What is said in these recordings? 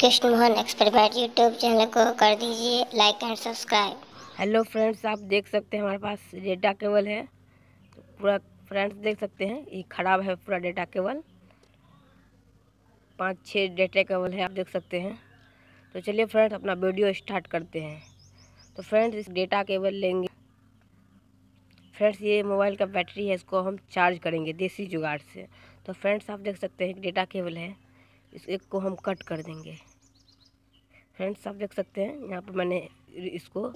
Krishna Mohan expert YouTube channel को कर दीजिए like and subscribe hello friends आप देख सकते हैं हमारे पास डेटा केबल है तो पूरा फ्रेंड्स देख सकते हैं ये ख़राब है पूरा डेटा केबल पाँच छः डेटा केबल है आप देख सकते हैं तो चलिए फ्रेंड्स अपना वीडियो स्टार्ट करते हैं तो फ्रेंड्स इस डेटा केबल लेंगे फ्रेंड्स ये मोबाइल का बैटरी है इसको हम चार्ज करेंगे देसी जुगाड़ से तो फ्रेंड्स आप देख सकते हैं डेटा केबल है इस एक को हम कट कर देंगे फ्रेंड्स आप देख सकते हैं यहाँ पर मैंने इसको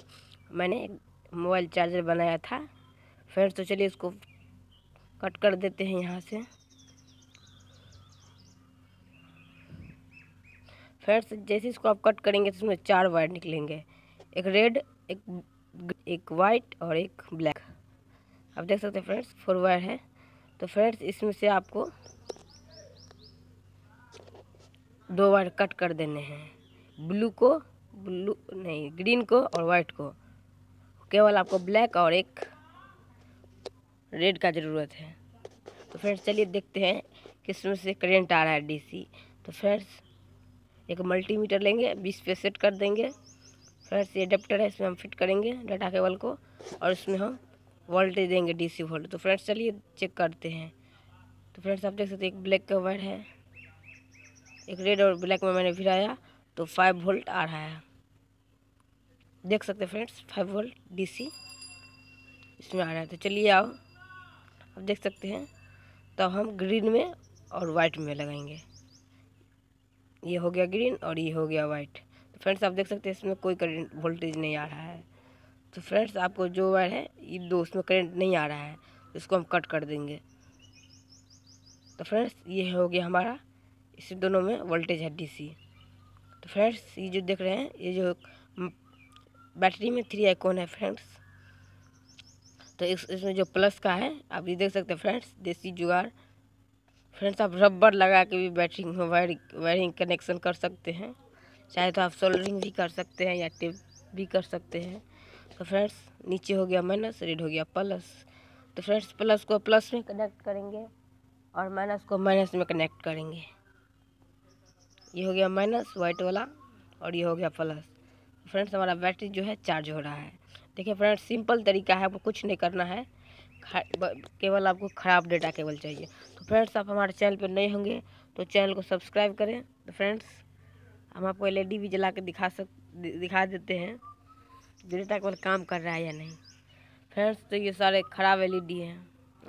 मैंने मोबाइल चार्जर बनाया था फ्रेंड्स तो चलिए इसको कट कर देते हैं यहाँ से फ्रेंड्स जैसे इसको आप कट करेंगे तो इसमें चार वायर निकलेंगे एक रेड एक एक वाइट और एक ब्लैक आप देख सकते हैं फ्रेंड्स फोर वायर है तो फ्रेंड्स इसमें से आपको दो बार कट कर देने हैं ब्लू को ब्लू नहीं ग्रीन को और वाइट को केवल आपको ब्लैक और एक रेड का ज़रूरत है तो फ्रेंड्स चलिए देखते हैं किस में से करेंट आ रहा है डीसी तो फ्रेंड्स एक मल्टीमीटर लेंगे बीस पे सेट कर देंगे फ्रेंड्स ये अडेप्टर है इसमें हम फिट करेंगे डाटा केबल को और इसमें हम वोल्टेज देंगे डीसी वोल्ट तो फ्रेंड्स चलिए चेक करते हैं तो फ्रेंड्स आप देख सकते हैं एक ब्लैक का वायर है एक रेड और ब्लैक में मैंने भिराया तो फाइव वोल्ट आ रहा है देख सकते फ्रेंड्स फाइव वोल्ट डीसी इसमें आ रहा है तो चलिए आओ आप देख सकते हैं तब तो हम ग्रीन में और वाइट में लगाएंगे ये हो गया ग्रीन और ये हो गया वाइट तो फ्रेंड्स आप देख सकते हैं इसमें कोई करंट वोल्टेज नहीं आ रहा है तो फ्रेंड्स आपको जो वायर है ये दो उसमें करंट नहीं आ रहा है तो इसको हम कट कर देंगे तो फ्रेंड्स ये हो गया हमारा इस दोनों में वोल्टेज है डीसी तो फ्रेंड्स ये जो देख रहे हैं ये जो बैटरी में थ्री आइकॉन है फ्रेंड्स तो इस इसमें जो प्लस का है आप ये देख सकते हैं फ्रेंड्स देसी जुगाड़ फ्रेंड्स आप रबर लगा के भी बैटरी में वायरिंग वायरिंग कनेक्शन कर सकते हैं चाहे तो आप सोल्डरिंग भी कर सकते हैं या टेप भी कर सकते हैं तो फ्रेंड्स नीचे हो गया माइनस रेड हो गया प्लस तो फ्रेंड्स प्लस को प्लस में कनेक्ट करेंगे और माइनस को माइनस में कनेक्ट करेंगे ये हो गया माइनस वाइट वाला और ये हो गया प्लस फ्रेंड्स हमारा बैटरी जो है चार्ज हो रहा है देखिए फ्रेंड्स सिंपल तरीका है आपको कुछ नहीं करना है केवल आपको ख़राब डेटा केवल चाहिए तो फ्रेंड्स आप हमारे चैनल पर नए होंगे तो चैनल को सब्सक्राइब करें तो फ्रेंड्स हम आपको एल भी जला के दिखा सक दिखा देते हैं डेटा केवल काम कर रहा है या नहीं फ्रेंड्स तो ये सारे ख़राब एल हैं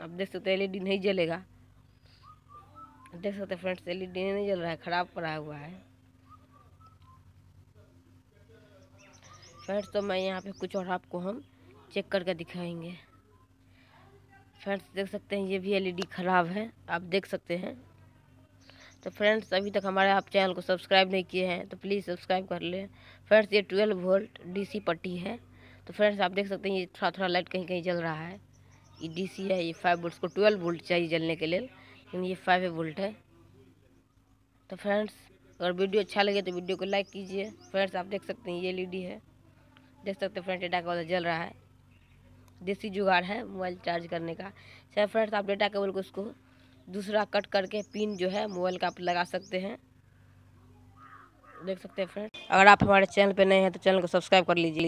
आप देख सकते हो एल नहीं जलेगा देख सकते फ्रेंड्स एल ई नहीं जल रहा है ख़राब पड़ा हुआ है फ्रेंड्स तो मैं यहाँ पे कुछ और आपको हम चेक करके दिखाएंगे फ्रेंड्स देख सकते हैं ये भी एलईडी ख़राब है आप देख सकते हैं तो फ्रेंड्स अभी तक हमारे आप चैनल को सब्सक्राइब नहीं किए हैं तो प्लीज़ सब्सक्राइब कर लें फ्रेंड्स ये ट्वेल्व वोल्ट डीसी पट्टी है तो फ्रेंड्स आप देख सकते हैं ये थोड़ा थोड़ा लाइट कहीं कहीं जल रहा है ये डी है ये फाइव वोल्ट को ट्वेल्व वोल्ट चाहिए जलने के लिए लेकिन ये फाइव वोल्ट है तो फ्रेंड्स अगर वीडियो अच्छा लगे तो वीडियो को लाइक कीजिए फ्रेंड्स आप देख सकते हैं ये एल है देख सकते हैं फ्रेंड डेटा केबल जल रहा है देसी जुगाड़ है मोबाइल चार्ज करने का चाहे फ्रेंड्स आप डेटा केबल को उसको दूसरा कट करके पिन जो है मोबाइल का आप लगा सकते हैं देख सकते हैं फ्रेंड्स अगर आप हमारे चैनल पर नए हैं तो चैनल को सब्सक्राइब कर लीजिए